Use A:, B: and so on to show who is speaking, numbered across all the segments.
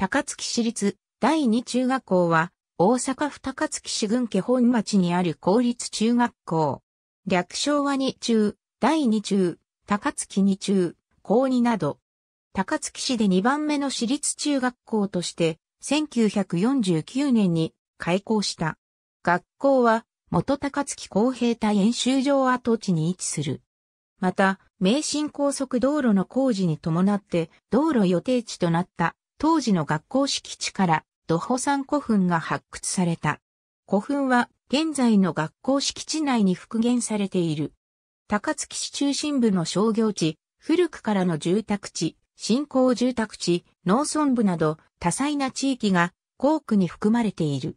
A: 高槻市立第二中学校は、大阪府高槻市郡家本町にある公立中学校。略称は二中、第二中、高槻二中、高二など。高槻市で2番目の私立中学校として、1949年に開校した。学校は、元高槻公平隊演習場跡地に位置する。また、名神高速道路の工事に伴って、道路予定地となった当時の学校敷地から土保山古墳が発掘された。古墳は現在の学校敷地内に復元されている。高槻市中心部の商業地、古くからの住宅地、新興住宅地、農村部など多彩な地域が校区に含まれている。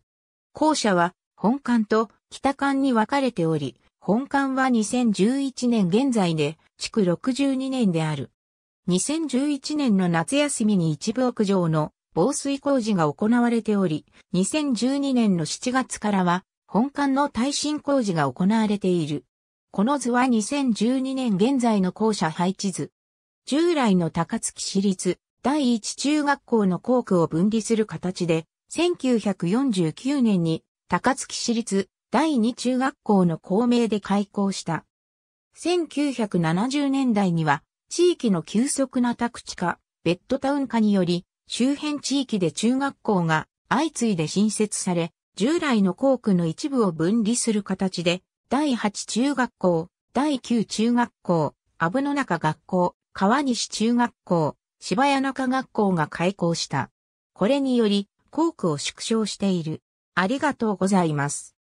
A: 校舎は本館と北館に分かれており、本館は2011年現在で、築62年である。2011年の夏休みに一部屋上の防水工事が行われており、2012年の7月からは本館の耐震工事が行われている。この図は2012年現在の校舎配置図。従来の高槻市立第一中学校の校区を分離する形で、1949年に高槻市立第二中学校の校名で開校した。1970年代には地域の急速な宅地化、ベッドタウン化により、周辺地域で中学校が相次いで新設され、従来の校区の一部を分離する形で、第8中学校、第9中学校、阿部の中学校、川西中学校、芝谷中学校が開校した。これにより、校区を縮小している。ありがとうございます。